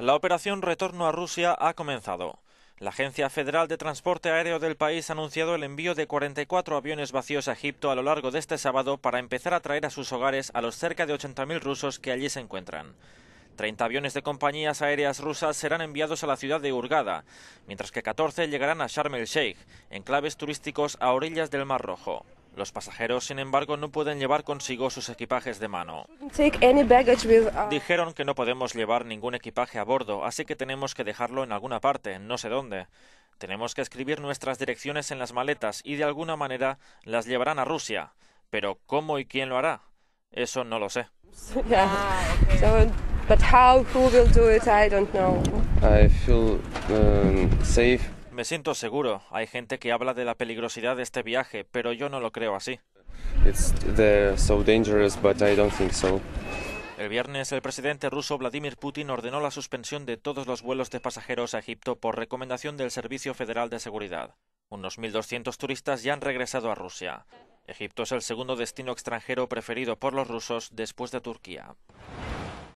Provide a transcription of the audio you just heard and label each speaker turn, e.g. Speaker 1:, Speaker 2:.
Speaker 1: La operación Retorno a Rusia ha comenzado. La Agencia Federal de Transporte Aéreo del país ha anunciado el envío de 44 aviones vacíos a Egipto a lo largo de este sábado para empezar a traer a sus hogares a los cerca de 80.000 rusos que allí se encuentran. 30 aviones de compañías aéreas rusas serán enviados a la ciudad de Urgada, mientras que 14 llegarán a Sharm el Sheikh, enclaves turísticos a orillas del Mar Rojo. Los pasajeros, sin embargo, no pueden llevar consigo sus equipajes de mano. Uh, Dijeron que no podemos llevar ningún equipaje a bordo, así que tenemos que dejarlo en alguna parte, no sé dónde. Tenemos que escribir nuestras direcciones en las maletas y de alguna manera las llevarán a Rusia. Pero ¿cómo y quién lo hará? Eso no lo sé. Me siento seguro. Hay gente que habla de la peligrosidad de este viaje, pero yo no lo creo así.
Speaker 2: El
Speaker 1: viernes, el presidente ruso Vladimir Putin ordenó la suspensión de todos los vuelos de pasajeros a Egipto por recomendación del Servicio Federal de Seguridad. Unos 1.200 turistas ya han regresado a Rusia. Egipto es el segundo destino extranjero preferido por los rusos después de Turquía.